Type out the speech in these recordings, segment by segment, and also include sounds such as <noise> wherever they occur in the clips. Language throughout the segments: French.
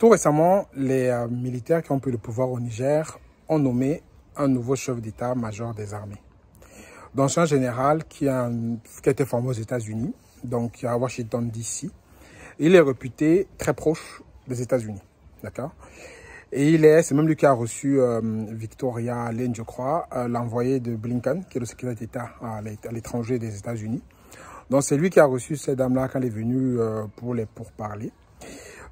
Tout récemment, les euh, militaires qui ont pris le pouvoir au Niger ont nommé un nouveau chef d'état-major des armées. Donc, un général qui a, été formé aux États-Unis, donc à Washington DC. Il est réputé très proche des États-Unis, d'accord Et il est, c'est même lui qui a reçu euh, Victoria Lane, je crois, euh, l'envoyé de Blinken, qui est le secrétaire d'État à l'étranger des États-Unis. Donc, c'est lui qui a reçu cette dame-là quand elle est venue pour les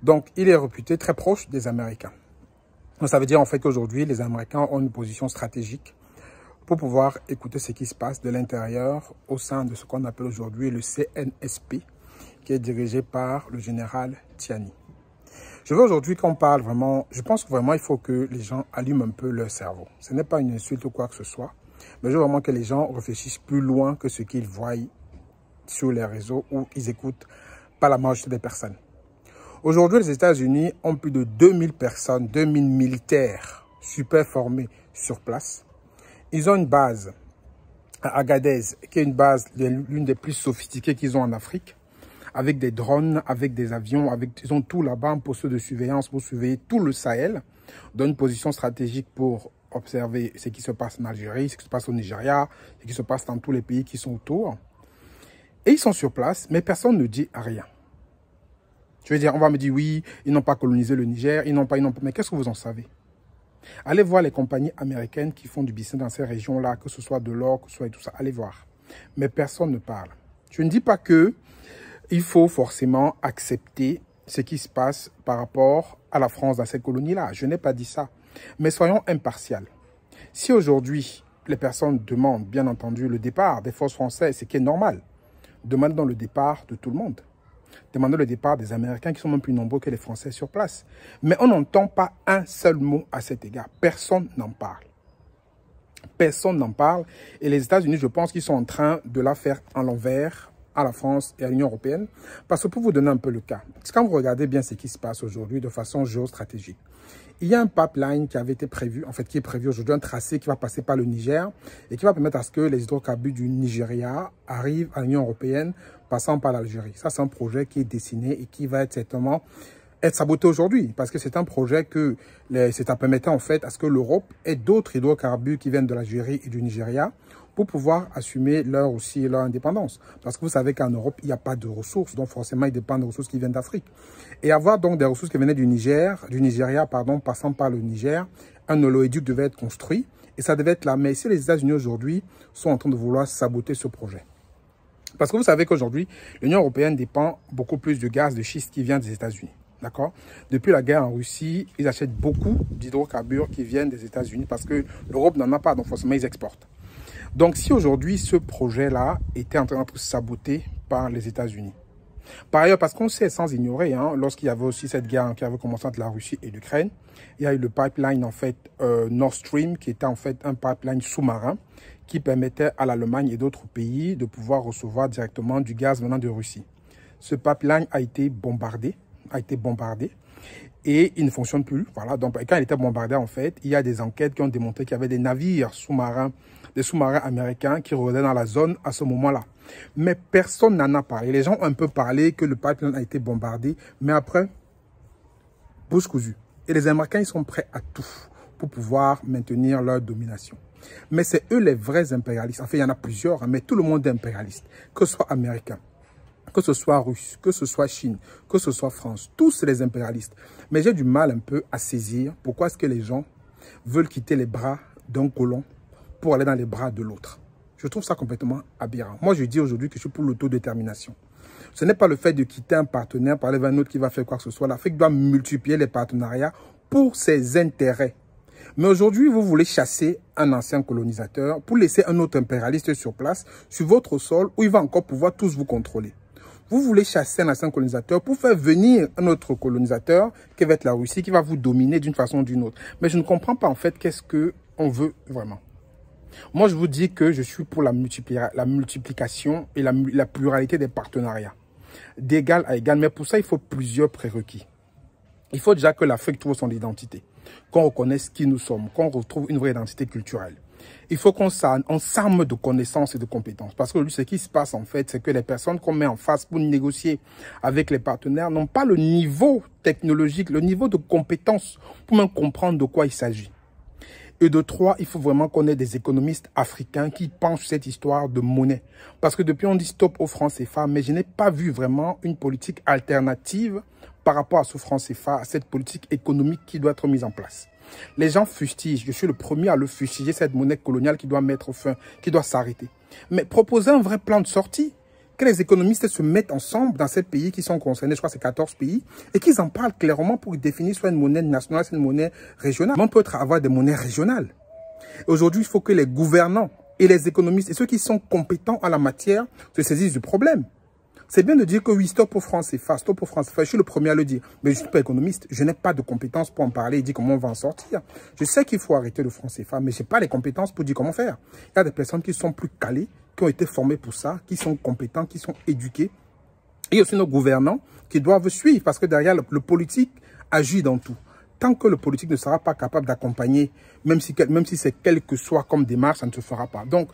donc, il est réputé très proche des Américains. Donc, Ça veut dire en fait qu'aujourd'hui, les Américains ont une position stratégique pour pouvoir écouter ce qui se passe de l'intérieur au sein de ce qu'on appelle aujourd'hui le CNSP, qui est dirigé par le général Tiani. Je veux aujourd'hui qu'on parle vraiment, je pense que vraiment il faut que les gens allument un peu leur cerveau. Ce n'est pas une insulte ou quoi que ce soit, mais je veux vraiment que les gens réfléchissent plus loin que ce qu'ils voient sur les réseaux où ils écoutent pas la majorité des personnes. Aujourd'hui, les États-Unis ont plus de 2000 personnes, 2000 militaires super formés sur place. Ils ont une base à Agadez, qui est une base, l'une des plus sophistiquées qu'ils ont en Afrique, avec des drones, avec des avions, avec, ils ont tout là-bas, pour poste de surveillance pour surveiller tout le Sahel, dans une position stratégique pour observer ce qui se passe en Algérie, ce qui se passe au Nigeria, ce qui se passe dans tous les pays qui sont autour. Et ils sont sur place, mais personne ne dit rien. Je veux dire, on va me dire, oui, ils n'ont pas colonisé le Niger, ils n'ont pas, ils n'ont pas. Mais qu'est-ce que vous en savez Allez voir les compagnies américaines qui font du business dans ces régions-là, que ce soit de l'or, que ce soit et tout ça. Allez voir. Mais personne ne parle. Je ne dis pas que il faut forcément accepter ce qui se passe par rapport à la France dans ces colonies là Je n'ai pas dit ça. Mais soyons impartials. Si aujourd'hui, les personnes demandent, bien entendu, le départ des forces françaises, ce qui est normal, demandent dans le départ de tout le monde demander le départ des Américains qui sont même plus nombreux que les Français sur place. Mais on n'entend pas un seul mot à cet égard. Personne n'en parle. Personne n'en parle. Et les États-Unis, je pense qu'ils sont en train de la faire en l'envers à la France et à l'Union européenne. Parce que pour vous donner un peu le cas, quand vous regardez bien ce qui se passe aujourd'hui de façon géostratégique, il y a un pipeline qui avait été prévu, en fait, qui est prévu aujourd'hui, un tracé qui va passer par le Niger et qui va permettre à ce que les hydrocarbures du Nigeria arrivent à l'Union européenne passant par l'Algérie. Ça, c'est un projet qui est dessiné et qui va être certainement être saboté aujourd'hui parce que c'est un projet que c'est permettant en fait à ce que l'Europe ait d'autres hydrocarbures qui viennent de l'Algérie et du Nigeria pour pouvoir assumer leur aussi leur indépendance. Parce que vous savez qu'en Europe, il n'y a pas de ressources, donc forcément, ils dépendent des ressources qui viennent d'Afrique. Et avoir donc des ressources qui venaient du Niger, du Nigeria, pardon, passant par le Niger, un oléoduc devait être construit et ça devait être là. Mais si les États-Unis aujourd'hui sont en train de vouloir saboter ce projet. Parce que vous savez qu'aujourd'hui, l'Union européenne dépend beaucoup plus de gaz de schiste qui vient des États-Unis. D'accord Depuis la guerre en Russie, ils achètent beaucoup d'hydrocarbures qui viennent des États-Unis parce que l'Europe n'en a pas, donc forcément ils exportent. Donc si aujourd'hui ce projet-là était en train d'être saboté par les États-Unis, par ailleurs, parce qu'on sait sans ignorer, hein, lorsqu'il y avait aussi cette guerre qui avait commencé entre la Russie et l'Ukraine, il y a eu le pipeline en fait euh, Nord Stream qui était en fait un pipeline sous-marin qui permettait à l'Allemagne et d'autres pays de pouvoir recevoir directement du gaz venant de Russie. Ce pipeline a été bombardé, a été bombardé et il ne fonctionne plus. Voilà. quand il était bombardé, en fait, il y a des enquêtes qui ont démontré qu'il y avait des navires sous-marins, des sous-marins américains qui revenaient dans la zone à ce moment-là. Mais personne n'en a parlé. Les gens ont un peu parlé que le pipeline a été bombardé. Mais après, bouche cousue. Et les Américains, ils sont prêts à tout pour pouvoir maintenir leur domination. Mais c'est eux les vrais impérialistes. Enfin, il y en a plusieurs, hein, mais tout le monde est impérialiste. Que ce soit américain, que ce soit russe, que ce soit Chine, que ce soit France. Tous les impérialistes. Mais j'ai du mal un peu à saisir pourquoi est-ce que les gens veulent quitter les bras d'un colon pour aller dans les bras de l'autre. Je trouve ça complètement aberrant. Moi, je dis aujourd'hui que je suis pour l'autodétermination. Ce n'est pas le fait de quitter un partenaire vers un autre qui va faire quoi que ce soit. L'Afrique doit multiplier les partenariats pour ses intérêts. Mais aujourd'hui, vous voulez chasser un ancien colonisateur pour laisser un autre impérialiste sur place, sur votre sol, où il va encore pouvoir tous vous contrôler. Vous voulez chasser un ancien colonisateur pour faire venir un autre colonisateur qui va être la Russie, qui va vous dominer d'une façon ou d'une autre. Mais je ne comprends pas en fait qu'est-ce qu'on veut vraiment. Moi, je vous dis que je suis pour la, multiplication et la, pluralité des partenariats, d'égal à égal. Mais pour ça, il faut plusieurs prérequis. Il faut déjà que l'Afrique trouve son identité, qu'on reconnaisse qui nous sommes, qu'on retrouve une vraie identité culturelle. Il faut qu'on s'arme de connaissances et de compétences. Parce que ce qui se passe en fait, c'est que les personnes qu'on met en face pour négocier avec les partenaires n'ont pas le niveau technologique, le niveau de compétences pour même comprendre de quoi il s'agit. Et de trois, il faut vraiment qu'on ait des économistes africains qui pensent cette histoire de monnaie. Parce que depuis, on dit stop au franc CFA, mais je n'ai pas vu vraiment une politique alternative par rapport à ce franc CFA, à cette politique économique qui doit être mise en place. Les gens fustigent, je suis le premier à le fustiger, cette monnaie coloniale qui doit mettre fin, qui doit s'arrêter. Mais proposer un vrai plan de sortie, que les économistes se mettent ensemble dans ces pays qui sont concernés, je crois c'est 14 pays, et qu'ils en parlent clairement pour définir soit une monnaie nationale, soit une monnaie régionale. On peut avoir des monnaies régionales. Aujourd'hui, il faut que les gouvernants et les économistes et ceux qui sont compétents en la matière se saisissent du problème. C'est bien de dire que oui, stop au France CFA, stop au France CFA, je suis le premier à le dire. Mais je ne suis pas économiste, je n'ai pas de compétences pour en parler et dire comment on va en sortir. Je sais qu'il faut arrêter le franc CFA, mais je n'ai pas les compétences pour dire comment faire. Il y a des personnes qui sont plus calées, qui ont été formés pour ça, qui sont compétents, qui sont éduqués. Et aussi nos gouvernants qui doivent suivre parce que derrière le, politique agit dans tout. Tant que le politique ne sera pas capable d'accompagner, même si, même si c'est quelque que soit comme démarche, ça ne se fera pas. Donc,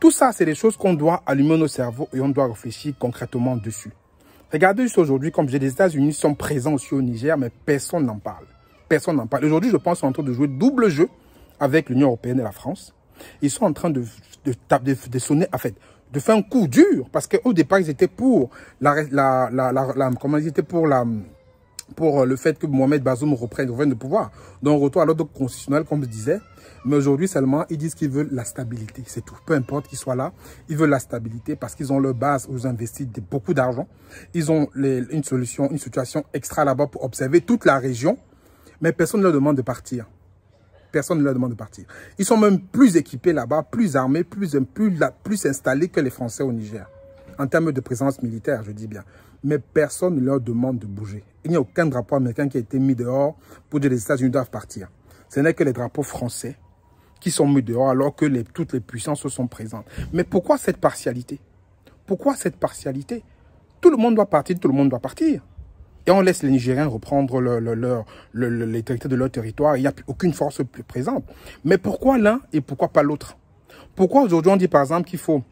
tout ça, c'est des choses qu'on doit allumer nos cerveaux et on doit réfléchir concrètement dessus. Regardez juste aujourd'hui, comme j'ai les États-Unis sont présents aussi au Niger, mais personne n'en parle. Personne n'en parle. Aujourd'hui, je pense qu'on est en train de jouer double jeu avec l'Union européenne et la France ils sont en train de, de, sonner, en fait, de faire un coup dur, parce qu'au départ, ils étaient pour la, la, la, comment pour la, pour euh, le fait que Mohamed Bazoum reprenne, le pouvoir. Donc, retour à l'ordre constitutionnel, comme je disais. Mais aujourd'hui seulement, ils disent qu'ils veulent la stabilité. C'est tout. Peu importe qu'ils soient là, ils veulent la stabilité parce qu'ils ont leur base où ils investissent beaucoup d'argent. Ils ont une solution, une situation extra là-bas pour observer toute la région. Mais personne ne leur demande de partir. Personne ne leur demande de partir. Ils sont même plus équipés là-bas, plus armés, plus, installés que les Français au Niger. En termes de présence militaire, je dis bien. Mais personne ne leur demande de bouger. Il n'y a aucun drapeau américain qui a été mis dehors pour dire que les États-Unis doivent partir. Ce n'est que les drapeaux français qui sont mis dehors alors que toutes les puissances sont présentes. Mais pourquoi cette partialité Pourquoi cette partialité Tout le monde doit partir, tout le monde doit partir et on laisse les Nigériens reprendre le, le, leur, le, les territoires de leur territoire. Il n'y a aucune force plus présente. Mais pourquoi l'un et pourquoi pas l'autre Pourquoi aujourd'hui on dit par exemple qu'il faut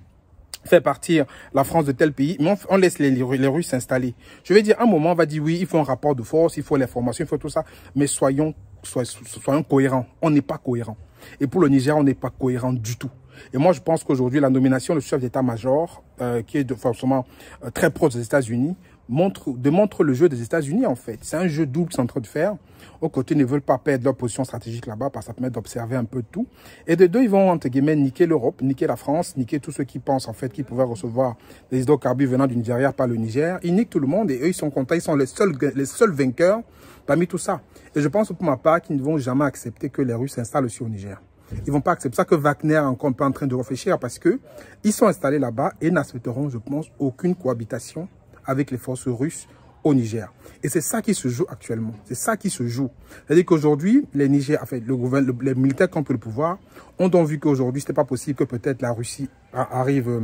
faire partir la France de tel pays, mais on, laisse les, Russes s'installer. Je veux dire, à un moment, on va dire, oui, il faut un rapport de force, il faut l'information, il faut tout ça, mais soyons, soyons, soyons cohérents. On n'est pas cohérent. Et pour le Niger, on n'est pas cohérent du tout. Et moi, je pense qu'aujourd'hui, la nomination du chef d'état-major, euh, qui est de, forcément euh, très proche des États-Unis, montre, démontre le jeu des États-Unis, en fait. C'est un jeu double qu'ils sont en train de faire. Aux côtés, ils ne veulent pas perdre leur position stratégique là-bas parce que ça permet d'observer un peu tout. Et de deux, ils vont, entre guillemets, niquer l'Europe, niquer la France, niquer tous ceux qui pensent, en fait, qu'ils pouvaient recevoir des hydrocarbures venant du Nigeria par le Niger. Ils niquent tout le monde et eux, ils sont contents. Ils sont les seuls, les seuls vainqueurs parmi tout ça. Et je pense, pour ma part, qu'ils ne vont jamais accepter que les Russes s'installent aussi au Niger. Ils vont pas accepter. ça que Wagner est encore en train de réfléchir parce que ils sont installés là-bas et n'accepteront, je pense, aucune cohabitation avec les forces russes au Niger. Et c'est ça qui se joue actuellement. C'est ça qui se joue. C'est-à-dire qu'aujourd'hui, les Niger, enfin, le gouvernement, les militaires qui ont pris le pouvoir ont donc vu qu'aujourd'hui, ce n'était pas possible que peut-être la Russie arrive euh,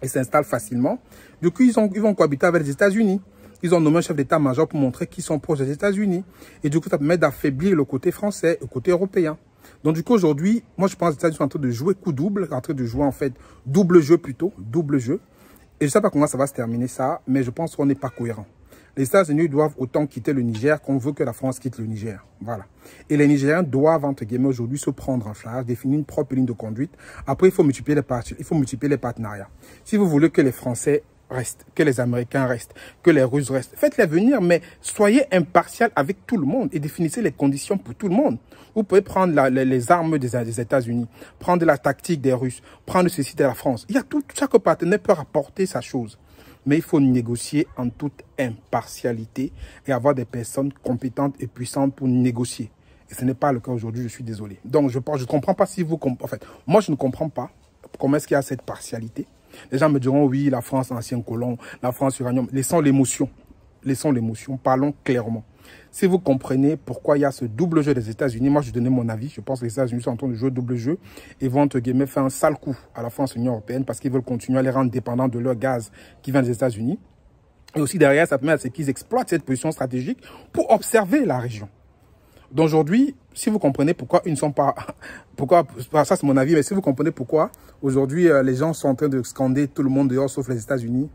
et s'installe facilement. Du coup, ils, ont, ils vont cohabiter avec les États-Unis. Ils ont nommé un chef d'état-major pour montrer qu'ils sont proches des États-Unis. Et du coup, ça permet d'affaiblir le côté français, le côté européen. Donc du coup, aujourd'hui, moi je pense que les États-Unis sont en train de jouer coup double, en train de jouer en fait double jeu plutôt, double jeu. Et je ne sais pas comment ça va se terminer ça, mais je pense qu'on n'est pas cohérent. Les États-Unis doivent autant quitter le Niger qu'on veut que la France quitte le Niger. Voilà. Et les Nigériens doivent, entre guillemets, aujourd'hui se prendre en charge, définir une propre ligne de conduite. Après, il faut multiplier les, il faut multiplier les partenariats. Si vous voulez que les Français Reste que les Américains restent, que les Russes restent. Faites-les venir, mais soyez impartial avec tout le monde et définissez les conditions pour tout le monde. Vous pouvez prendre les, armes des, États-Unis, prendre la tactique des Russes, prendre ceci de la France. Il y a tout, chaque partenaire peut rapporter sa chose. Mais il faut négocier en toute impartialité et avoir des personnes compétentes et puissantes pour négocier. Et ce n'est pas le cas aujourd'hui, je suis désolé. Donc, je ne je comprends pas si vous... En fait, moi, je ne comprends pas comment est-ce qu'il y a cette partialité. Les gens me diront, oui, la France, ancien colon, la France, uranium. Laissons l'émotion. Laissons l'émotion. Parlons clairement. Si vous comprenez pourquoi il y a ce double jeu des États-Unis, moi, je donner mon avis. Je pense que les États-Unis sont en train de jouer double jeu et vont, entre guillemets, faire un sale coup à la France et l'Union européenne parce qu'ils veulent continuer à les rendre dépendants de leur gaz qui vient des États-Unis. Et aussi derrière, ça permet à qu'ils exploitent cette position stratégique pour observer la région d'aujourd'hui, si vous comprenez pourquoi ils ne sont pas... <laughs> Pourquoi, ça c'est mon avis, mais si vous comprenez pourquoi aujourd'hui euh, les gens sont en train de scander tout le monde dehors sauf les États-Unis,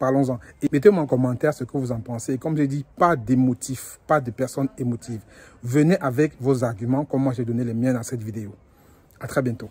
parlons-en. Et mettez-moi en commentaire ce que vous en pensez. Et comme je dis, pas d'émotifs, pas de personnes émotives. Venez avec vos arguments comme moi j'ai donné les miens dans cette vidéo. À très bientôt.